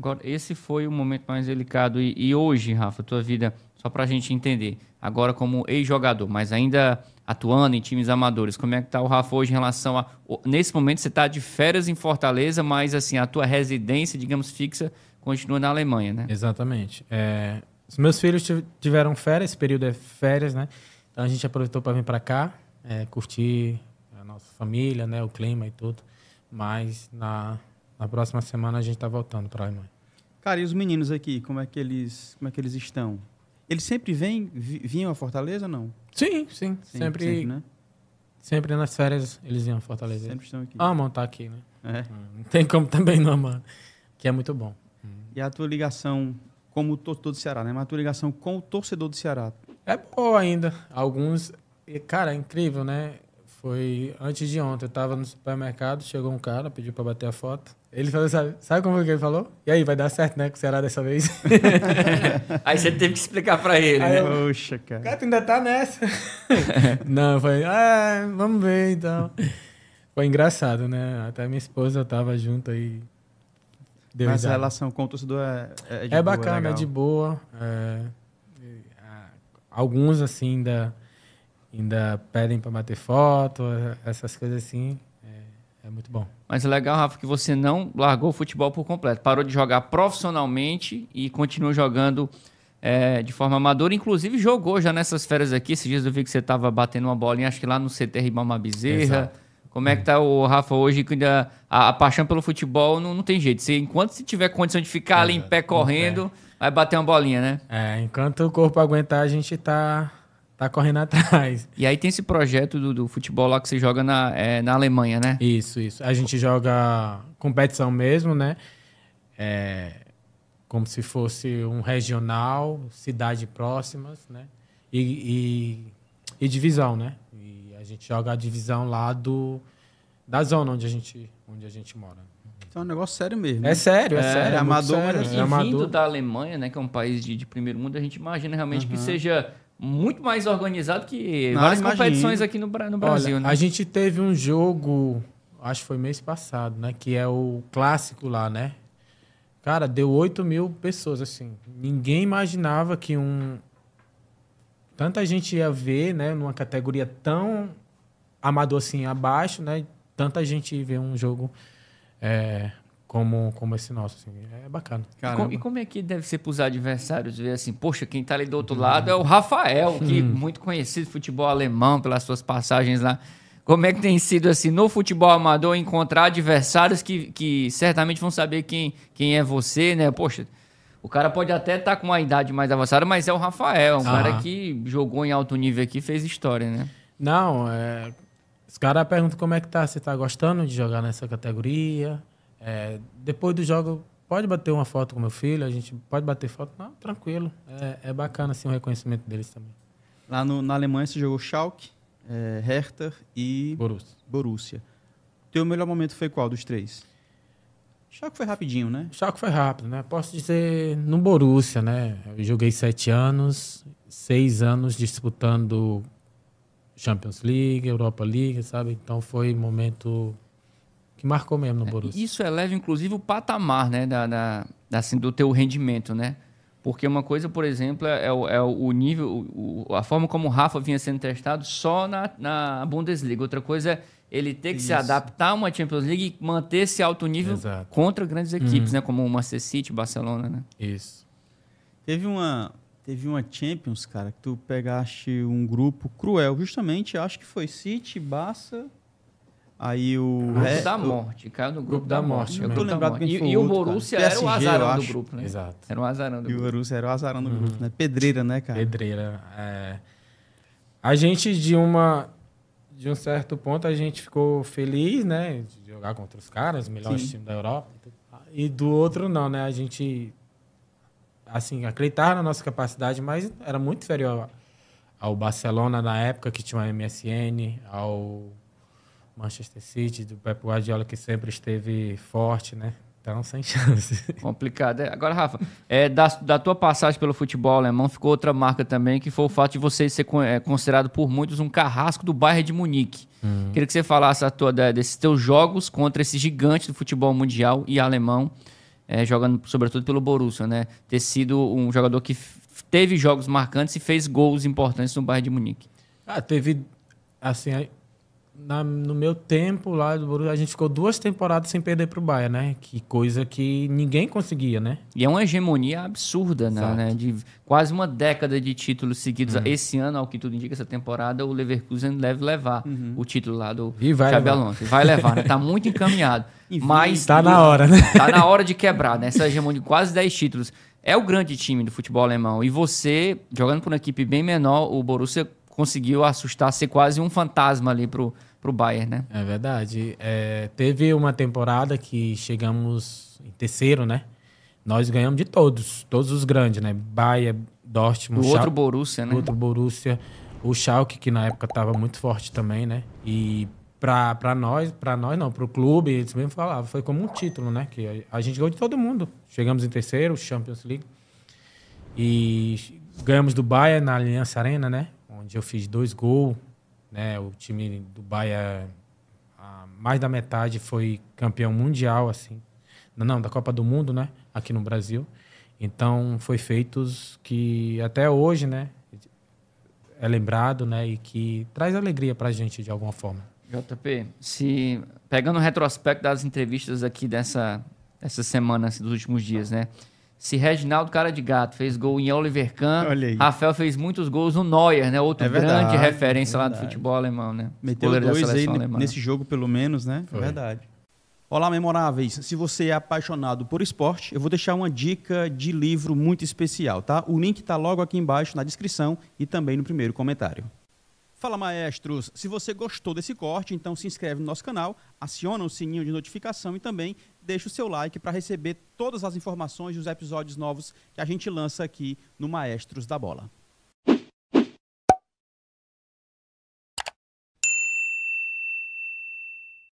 Agora, esse foi o momento mais delicado. E, e hoje, Rafa, tua vida, só para a gente entender, agora como ex-jogador, mas ainda atuando em times amadores, como é que tá o Rafa hoje em relação a. Nesse momento, você está de férias em Fortaleza, mas assim, a tua residência, digamos, fixa, continua na Alemanha, né? Exatamente. É, os meus filhos tiveram férias, esse período é férias, né? Então a gente aproveitou para vir para cá, é, curtir a nossa família, né? O clima e tudo. Mas na, na próxima semana a gente está voltando para a mãe. Cara, e os meninos aqui, como é que eles, como é que eles estão? Eles sempre vêm, vinham a Fortaleza ou não? Sim, sim. Sempre, sempre, sempre, né? sempre nas férias eles vinham a Fortaleza. Sempre estão aqui. Amam estar tá aqui, né? É. Hum, não tem como também não mano, que é muito bom. E a tua ligação como torcedor do Ceará, né? Mas a tua ligação com o torcedor do Ceará. É boa ainda. Alguns... Cara, é incrível, né? Foi antes de ontem. Eu tava no supermercado, chegou um cara, pediu pra bater a foto. Ele falou, sabe, sabe como que ele falou? E aí, vai dar certo, né, com o Ceará dessa vez? aí você teve que explicar pra ele. Aí, né? Poxa, cara. Cara, tu ainda tá nessa. Não, foi, ah, vamos ver então. Foi engraçado, né? Até minha esposa tava junto aí. Mas a relação com o torcedor é, é de é boa. Bacana, é bacana, de boa. É... Ah, alguns, assim, da ainda pedem para bater foto, essas coisas assim. É, é muito bom. Mas é legal, Rafa, que você não largou o futebol por completo. Parou de jogar profissionalmente e continua jogando é, de forma amadora. Inclusive, jogou já nessas férias aqui. Esses dias eu vi que você estava batendo uma bolinha, acho que lá no CTR Ribamar Bezerra. Como é que tá o Rafa hoje? Que ainda a, a paixão pelo futebol não, não tem jeito. Se, enquanto se tiver condição de ficar ali é, em pé correndo, vai bater uma bolinha, né? É, enquanto o corpo aguentar, a gente está Tá correndo atrás. E aí tem esse projeto do, do futebol lá que você joga na, é, na Alemanha, né? Isso, isso. A gente joga competição mesmo, né? É, como se fosse um regional, cidade próximas, né? E, e, e divisão, né? E a gente joga a divisão lá do, da zona onde a gente, onde a gente mora. Então é um negócio sério mesmo. É né? sério, é, é sério. É, é amador, sério. Mas... Né? É amador. vindo da Alemanha, né, que é um país de, de primeiro mundo, a gente imagina realmente uhum. que seja muito mais organizado que Não, várias imagino. competições aqui no, no Brasil. Olha, né? A gente teve um jogo, acho que foi mês passado, né? Que é o clássico lá, né? Cara, deu 8 mil pessoas, assim. Ninguém imaginava que um. Tanta gente ia ver, né? Numa categoria tão amador assim abaixo, né? Tanta gente ia ver um jogo é, como, como esse nosso. Assim. É bacana. E, como é que deve ser para os adversários ver assim, poxa, quem está ali do outro hum. lado é o Rafael, que hum. muito conhecido futebol alemão pelas suas passagens lá. Como é que tem sido assim no futebol amador encontrar adversários que, que certamente vão saber quem, quem é você, né? Poxa, o cara pode até estar tá com uma idade mais avançada, mas é o Rafael, um ah. cara que jogou em alto nível aqui, fez história, né? Não, é... os caras perguntam como é que tá, se tá gostando de jogar nessa categoria, é, depois do jogo, pode bater uma foto com meu filho, a gente pode bater foto. Não, tranquilo. É, é bacana assim, o reconhecimento deles também. Lá no, na Alemanha você jogou Schalke, é, Hertha e Borussia. Borussia. Teu melhor momento foi qual dos três? Schalke foi rapidinho, né? Schalke foi rápido, né? Posso dizer no Borussia, né? Eu joguei sete anos, seis anos disputando Champions League, Europa League, sabe? Então foi um momento que marcou mesmo no é, Borussia. Isso eleva, inclusive, o patamar né, da, da, assim, do teu rendimento, né? Porque uma coisa, por exemplo, é, é o, é o nível, o, a forma como o Rafa vinha sendo testado só na, na Bundesliga. Outra coisa é ele ter que Isso. se adaptar a uma Champions League e manter esse alto nível Exato. contra grandes equipes, uhum. né? Como o Manchester City, Barcelona, né? Isso. Teve uma, teve uma Champions, cara, que tu pegaste um grupo cruel. Justamente, acho que foi City, Barça Aí o. Grupo é, da Morte, caiu no Grupo, da, da Morte. morte eu tô né? lembrado que a e, o Borussia era o azarão do grupo, né? Exato. Era o azarão do grupo. E o Borussia era o azarão do uhum. grupo, né? Pedreira, né, cara? Pedreira. É... A gente, de uma. De um certo ponto, a gente ficou feliz, né? De jogar contra os caras, os melhores times da Europa. E do outro, não, né? A gente. Assim, acreditava na nossa capacidade, mas era muito inferior ao Barcelona na época, que tinha uma MSN, ao Manchester City, do Pep Guardiola, que sempre esteve forte, né? Então, sem chance. Complicado. É. Agora, Rafa, é, da, da tua passagem pelo futebol alemão, ficou outra marca também, que foi o fato de você ser é, considerado por muitos um carrasco do bairro de Munique. Uhum. Queria que você falasse a tua, desses teus jogos contra esse gigante do futebol mundial e alemão, é, jogando sobretudo pelo Borussia, né? Ter sido um jogador que teve jogos marcantes e fez gols importantes no bairro de Munique. Ah, teve, assim, na, no meu tempo lá do Borussia, a gente ficou duas temporadas sem perder para o Bahia, né? Que coisa que ninguém conseguia, né? E é uma hegemonia absurda, né? né? De quase uma década de títulos seguidos. Uhum. Esse ano, ao que tudo indica, essa temporada, o Leverkusen deve levar uhum. o título lá do e Xabi Alonso. Vai levar, né? Tá muito encaminhado. mas tá na hora, né? Tá na hora de quebrar, né? Essa hegemonia de quase 10 títulos. É o grande time do futebol alemão. E você, jogando por uma equipe bem menor, o Borussia conseguiu assustar, ser quase um fantasma ali pro, pro Bayern, né? É verdade. É, teve uma temporada que chegamos em terceiro, né? Nós ganhamos de todos, todos os grandes, né? Bayern, Dortmund... Do Schal outro Borussia, né? outro Borussia. O Schalke, que na época estava muito forte também, né? E para nós, para nós não, pro o clube, eles mesmo falavam, foi como um título, né? Que a, a gente ganhou de todo mundo. Chegamos em terceiro, Champions League. E ganhamos do Bayern na Aliança Arena, né? onde eu fiz dois gols. Né? O time do Bahia, mais da metade foi campeão mundial, assim. Não, da Copa do Mundo, né? Aqui no Brasil. Então, foi feitos que até hoje, né? É lembrado, né? E que traz alegria pra gente de alguma forma. JP, se pegando o retrospecto das entrevistas aqui dessa, dessa semana, assim, dos últimos dias, né? Se Reginaldo Cara de Gato fez gol em Oliver Kahn, Rafael fez muitos gols no Neuer, né? Outro é verdade, grande é referência é lá do futebol alemão, né? Meteu Goleiro dois aí alemã. nesse jogo, pelo menos, né? Foi. É verdade. Olá, memoráveis. Se você é apaixonado por esporte, eu vou deixar uma dica de livro muito especial, tá? O link tá logo aqui embaixo na descrição e também no primeiro comentário. Fala maestros, se você gostou desse corte, então se inscreve no nosso canal, aciona o sininho de notificação e também deixe o seu like para receber todas as informações dos episódios novos que a gente lança aqui no Maestros da Bola.